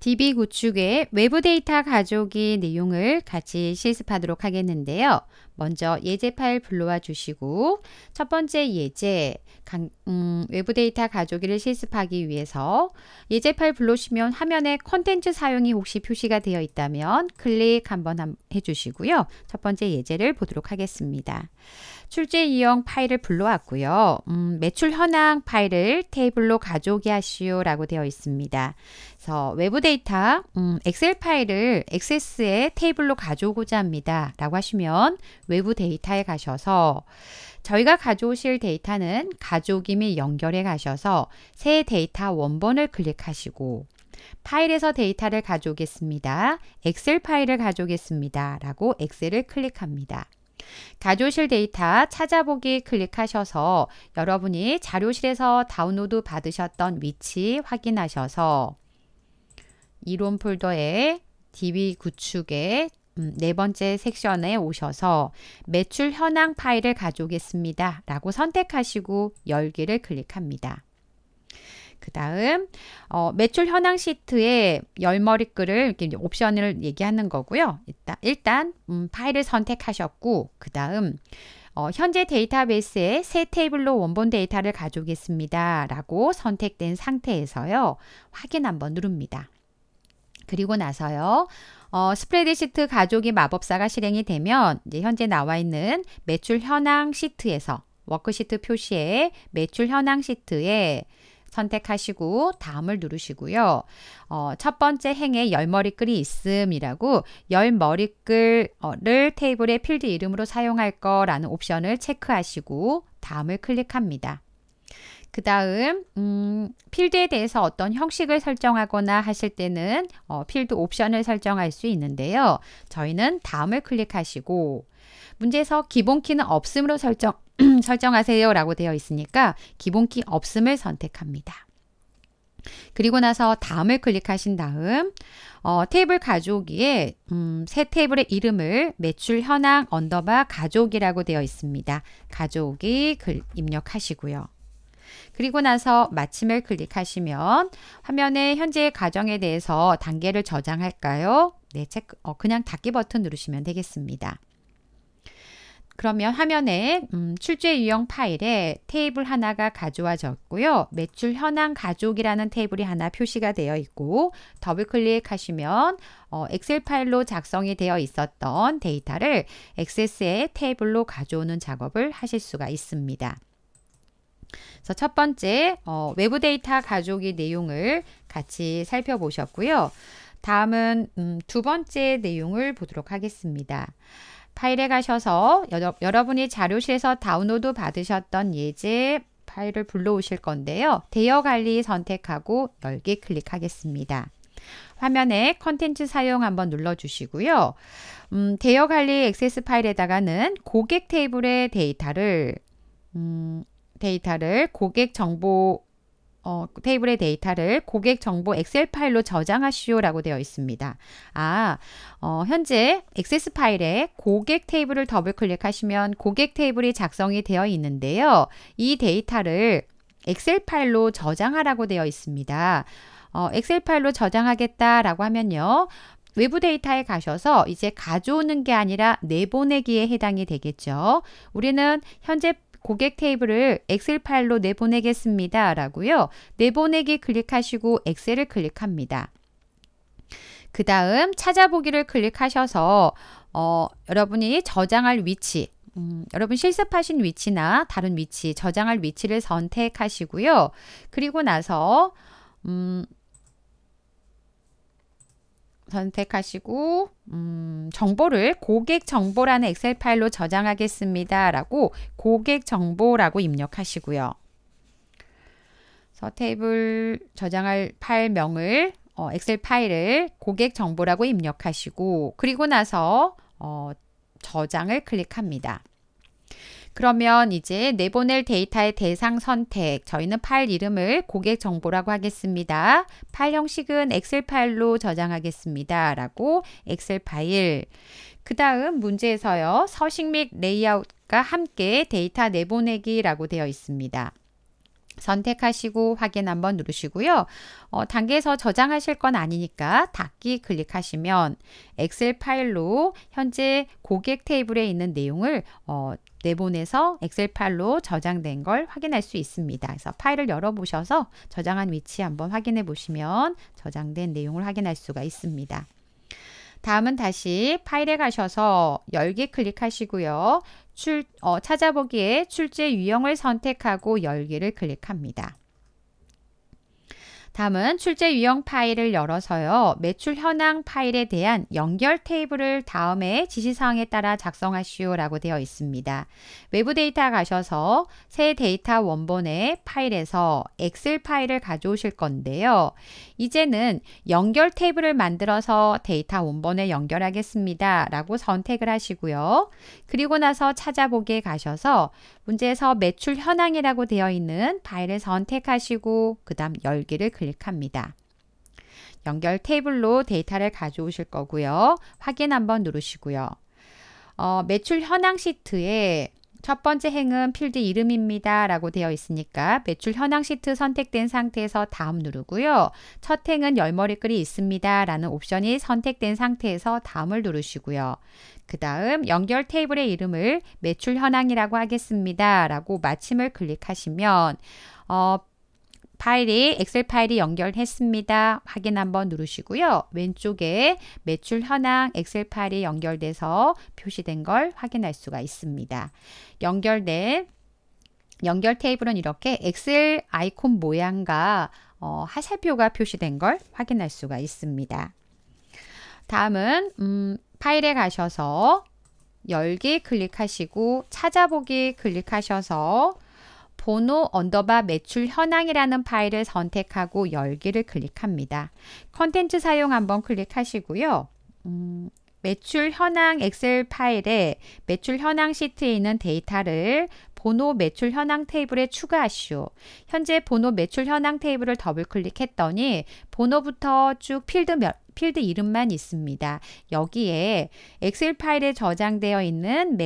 DB 구축의 외부 데이터 가져오기 내용을 같이 실습하도록 하겠는데요. 먼저 예제 파일 불러와 주시고 첫 번째 예제 강, 음, 외부 데이터 가족오기를 실습하기 위해서 예제 파일 불러오시면 화면에 컨텐츠 사용이 혹시 표시가 되어 있다면 클릭 한번 해주시고요. 첫 번째 예제를 보도록 하겠습니다. 출제 이용 파일을 불러왔고요. 음, 매출 현황 파일을 테이블로 가져오게 하시오 라고 되어 있습니다. 그래서 외부 데이터 음, 엑셀 파일을 액세스에 테이블로 가져오고자 합니다. 라고 하시면 외부 데이터에 가셔서 저희가 가져오실 데이터는 가족오기및 연결에 가셔서 새 데이터 원본을 클릭하시고 파일에서 데이터를 가져오겠습니다. 엑셀 파일을 가져오겠습니다. 라고 엑셀을 클릭합니다. 가조실 데이터 찾아보기 클릭하셔서 여러분이 자료실에서 다운로드 받으셨던 위치 확인하셔서 이론 폴더에 DB 구축에 음, 네 번째 섹션에 오셔서 매출 현황 파일을 가져오겠습니다. 라고 선택하시고 열기를 클릭합니다. 그 다음 어, 매출 현황 시트에 열머리글을 이렇게 옵션을 얘기하는 거고요. 일단, 일단 음, 파일을 선택하셨고 그 다음 어, 현재 데이터베이스에 새 테이블로 원본 데이터를 가져오겠습니다. 라고 선택된 상태에서요. 확인 한번 누릅니다. 그리고 나서요. 어, 스프레드시트 가족이 마법사가 실행이 되면 이제 현재 나와 있는 매출 현황 시트에서 워크시트 표시에 매출 현황 시트에 선택하시고 다음을 누르시고요. 어, 첫 번째 행에 열머리글이 있음이라고 열머리글을 테이블의 필드 이름으로 사용할 거라는 옵션을 체크하시고 다음을 클릭합니다. 그 다음 음, 필드에 대해서 어떤 형식을 설정하거나 하실 때는 어, 필드 옵션을 설정할 수 있는데요. 저희는 다음을 클릭하시고 문제에서 기본키는 없음으로 설정, 설정하세요 라고 되어 있으니까 기본키 없음을 선택합니다. 그리고 나서 다음을 클릭하신 다음 어, 테이블 가족기에 음, 새 테이블의 이름을 매출 현황 언더바 가족이라고 되어 있습니다. 가족이 입력하시고요. 그리고 나서 마침을 클릭하시면 화면에 현재의 가정에 대해서 단계를 저장할까요? 네, 체크, 어, 그냥 닫기 버튼 누르시면 되겠습니다. 그러면 화면에 음, 출제 유형 파일에 테이블 하나가 가져와졌고요. 매출 현황 가족이라는 테이블이 하나 표시가 되어 있고 더블 클릭하시면 어, 엑셀 파일로 작성이 되어 있었던 데이터를 액세스의 테이블로 가져오는 작업을 하실 수가 있습니다. 그래서 첫 번째 어, 외부 데이터 가족의 내용을 같이 살펴보셨고요. 다음은 음, 두 번째 내용을 보도록 하겠습니다. 파일에 가셔서 여러, 여러분이 자료실에서 다운로드 받으셨던 예제 파일을 불러오실 건데요. 대여 관리 선택하고 열기 클릭하겠습니다. 화면에 컨텐츠 사용 한번 눌러주시고요. 음, 대여 관리 액세스 파일에다가는 고객 테이블의 데이터를 음, 데이터를 고객 정보 어, 테이블의 데이터를 고객 정보 엑셀 파일로 저장하시오라고 되어 있습니다. 아, 어, 현재 액세스 파일에 고객 테이블을 더블 클릭하시면 고객 테이블이 작성이 되어 있는데요. 이 데이터를 엑셀 파일로 저장하라고 되어 있습니다. 어, 엑셀 파일로 저장하겠다라고 하면요. 외부 데이터에 가셔서 이제 가져오는 게 아니라 내보내기에 해당이 되겠죠. 우리는 현재 고객 테이블을 엑셀 파일로 내보내겠습니다. 라고요. 내보내기 클릭하시고 엑셀을 클릭합니다. 그 다음 찾아보기를 클릭하셔서 어, 여러분이 저장할 위치 음, 여러분 실습하신 위치나 다른 위치 저장할 위치를 선택하시고요. 그리고 나서 음, 선택하시고 음, 정보를 고객 정보라는 엑셀 파일로 저장하겠습니다. 라고 고객 정보라고 입력하시고요. 그래서 테이블 저장할 파일명을 어, 엑셀 파일을 고객 정보라고 입력하시고 그리고 나서 어, 저장을 클릭합니다. 그러면 이제 내보낼 데이터의 대상 선택, 저희는 파일 이름을 고객 정보라고 하겠습니다. 파일 형식은 엑셀 파일로 저장하겠습니다. 라고 엑셀 파일. 그 다음 문제에서요. 서식 및 레이아웃과 함께 데이터 내보내기라고 되어 있습니다. 선택하시고 확인 한번 누르시고요. 어, 단계에서 저장하실 건 아니니까 닫기 클릭하시면 엑셀 파일로 현재 고객 테이블에 있는 내용을 어, 내보내서 엑셀 파일로 저장된 걸 확인할 수 있습니다. 그래서 파일을 열어보셔서 저장한 위치 한번 확인해 보시면 저장된 내용을 확인할 수가 있습니다. 다음은 다시 파일에 가셔서 열기 클릭하시고요. 출, 어, 찾아보기에 출제 유형을 선택하고 열기를 클릭합니다. 다음은 출제 유형 파일을 열어서요. 매출 현황 파일에 대한 연결 테이블을 다음에 지시사항에 따라 작성하시오 라고 되어 있습니다. 외부 데이터 가셔서 새 데이터 원본의 파일에서 엑셀 파일을 가져오실 건데요. 이제는 연결 테이블을 만들어서 데이터 원본에 연결하겠습니다. 라고 선택을 하시고요. 그리고 나서 찾아보기에 가셔서 문제에서 매출 현황이라고 되어 있는 파일을 선택하시고 그 다음 열기를 클릭합니다. 연결 테이블로 데이터를 가져오실 거고요. 확인 한번 누르시고요. 어, 매출 현황 시트에 첫 번째 행은 필드 이름입니다. 라고 되어 있으니까 매출 현황 시트 선택된 상태에서 다음 누르고요. 첫 행은 열머리글이 있습니다. 라는 옵션이 선택된 상태에서 다음을 누르시고요. 그 다음 연결 테이블의 이름을 매출 현황이라고 하겠습니다. 라고 마침을 클릭하시면 어, 파일이 엑셀 파일이 연결했습니다. 확인 한번 누르시고요. 왼쪽에 매출 현황 엑셀 파일이 연결돼서 표시된 걸 확인할 수가 있습니다. 연결된 연결 테이블은 이렇게 엑셀 아이콘 모양과 어, 하세표가 표시된 걸 확인할 수가 있습니다. 다음은 음, 파일에 가셔서 열기 클릭하시고 찾아보기 클릭하셔서 번호 언더바 매출 현황이라는 파일을 선택하고 열기를 클릭합니다. 컨텐츠 사용 한번 클릭하시고요. 음, 매출 현황 엑셀 파일에 매출 현황 시트에 있는 데이터를 번호 매출 현황 테이블에 추가하시오. 현재 번호 매출 현황 테이블을 더블 클릭했더니 번호부터 쭉 필드 몇, 필드 이름만 있습니다. 여기에 엑셀 파일에 저장되어 있는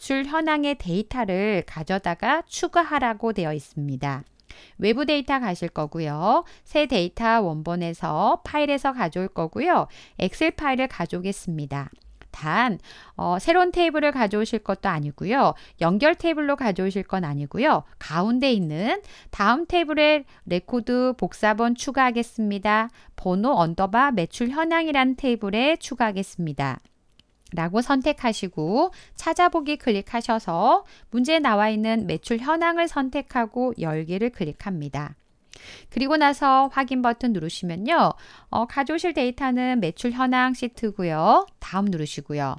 기출 현황의 데이터를 가져다가 추가하라고 되어 있습니다. 외부 데이터 가실 거고요. 새 데이터 원본에서 파일에서 가져올 거고요. 엑셀 파일을 가져오겠습니다. 단 어, 새로운 테이블을 가져오실 것도 아니고요. 연결 테이블로 가져오실 건 아니고요. 가운데 있는 다음 테이블에 레코드 복사본 추가하겠습니다. 번호 언더바 매출 현황이란 테이블에 추가하겠습니다. 라고 선택하시고 찾아보기 클릭하셔서 문제에 나와 있는 매출 현황을 선택하고 열기를 클릭합니다. 그리고 나서 확인 버튼 누르시면요. 어, 가져오실 데이터는 매출 현황 시트고요. 다음 누르시고요.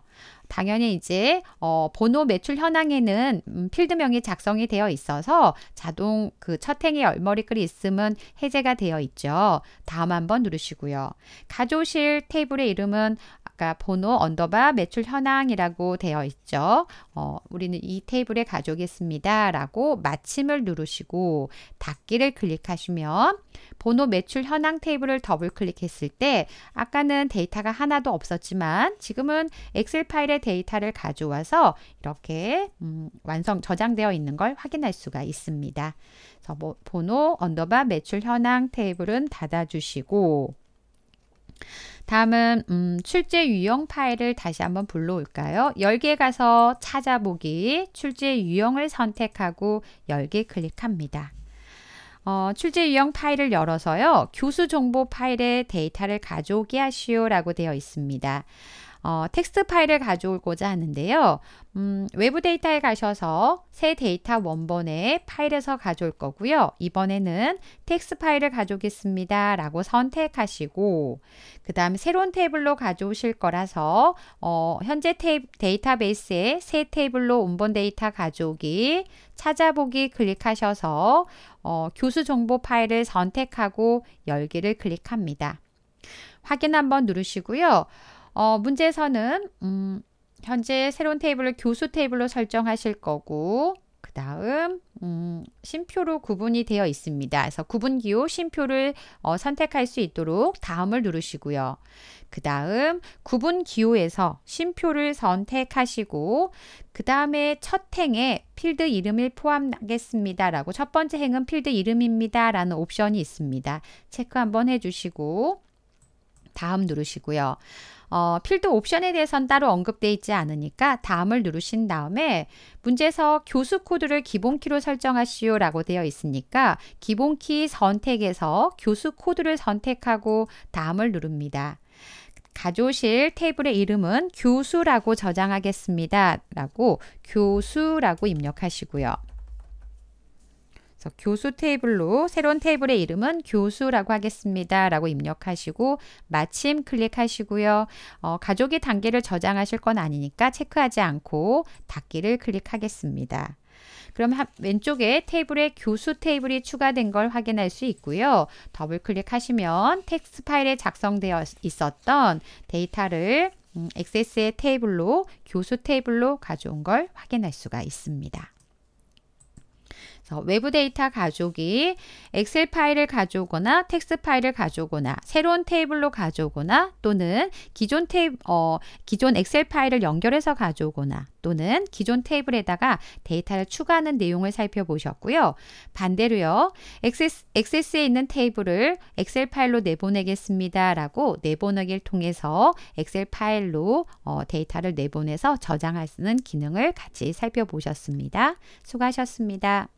당연히 이제 어, 번호 매출 현황에는 음, 필드명이 작성이 되어 있어서 자동 그 첫행의 얼머리글이 있으면 해제가 되어 있죠. 다음 한 번 누르시고요. 가져오실 테이블의 이름은 아까 번호 언더바 매출 현황이라고 되어 있죠. 어, 우리는 이 테이블에 가져오겠습니다. 라고 마침을 누르시고 닫기를 클릭하시면 번호 매출 현황 테이블을 더블 클릭했을 때 아까는 데이터가 하나도 없었지만 지금은 엑셀 파일에 데이터를 가져와서 이렇게 음, 완성 저장되어 있는 걸 확인할 수가 있습니다. 그래서 뭐 번호 언더바 매출 현황 테이블은 닫아주시고 다음은 음, 출제 유형 파일을 다시 한번 불러올까요? 열기에 가서 찾아보기, 출제 유형을 선택하고 열기 클릭합니다. 어, 출제 유형 파일을 열어서요. 교수 정보 파일에 데이터를 가져오게 하시오라고 되어 있습니다. 어, 텍스트 파일을 가져오고자 하는데요. 음, 외부 데이터에 가셔서 새 데이터 원본의 파일에서 가져올 거고요. 이번에는 텍스트 파일을 가져오겠습니다. 라고 선택하시고 그 다음 새로운 테이블로 가져오실 거라서 어, 현재 테이, 데이터베이스에 새 테이블로 원본 데이터 가져오기 찾아보기 클릭하셔서 어, 교수 정보 파일을 선택하고 열기를 클릭합니다. 확인 한번 누르시고요. 어, 문제에서는 음, 현재 새로운 테이블을 교수 테이블로 설정하실 거고 그 다음 음, 심표로 구분이 되어 있습니다. 그래서 구분기호 심표를 어, 선택할 수 있도록 다음을 누르시고요. 그 다음 구분기호에서 심표를 선택하시고 그 다음에 첫 행에 필드 이름을 포함하겠습니다. 라고 첫 번째 행은 필드 이름입니다. 라는 옵션이 있습니다. 체크 한번 해주시고 다음 누르시고요. 어, 필드 옵션에 대해선 따로 언급되어 있지 않으니까 다음을 누르신 다음에 문제에서 교수 코드를 기본키로 설정하시오 라고 되어 있으니까 기본키 선택에서 교수 코드를 선택하고 다음을 누릅니다. 가져오실 테이블의 이름은 교수라고 저장하겠습니다. 라고 교수라고 입력하시고요. 그래서 교수 테이블로 새로운 테이블의 이름은 교수라고 하겠습니다. 라고 입력하시고 마침 클릭하시고요. 어, 가족의 단계를 저장하실 건 아니니까 체크하지 않고 닫기를 클릭하겠습니다. 그럼 왼쪽에 테이블에 교수 테이블이 추가된 걸 확인할 수 있고요. 더블 클릭하시면 텍스트 파일에 작성되어 있었던 데이터를 엑세스의 음, 테이블로 교수 테이블로 가져온 걸 확인할 수가 있습니다. 외부 데이터 가져오기, 엑셀 파일을 가져오거나 텍스 파일을 가져오거나 새로운 테이블로 가져오거나 또는 기존 테이 어, 기존 엑셀 파일을 연결해서 가져오거나 또는 기존 테이블에다가 데이터를 추가하는 내용을 살펴보셨고요. 반대로요. 세스 액세스에 있는 테이블을 엑셀 파일로 내보내겠습니다. 라고 내보내기를 통해서 엑셀 파일로 어, 데이터를 내보내서 저장할 수 있는 기능을 같이 살펴보셨습니다. 수고하셨습니다.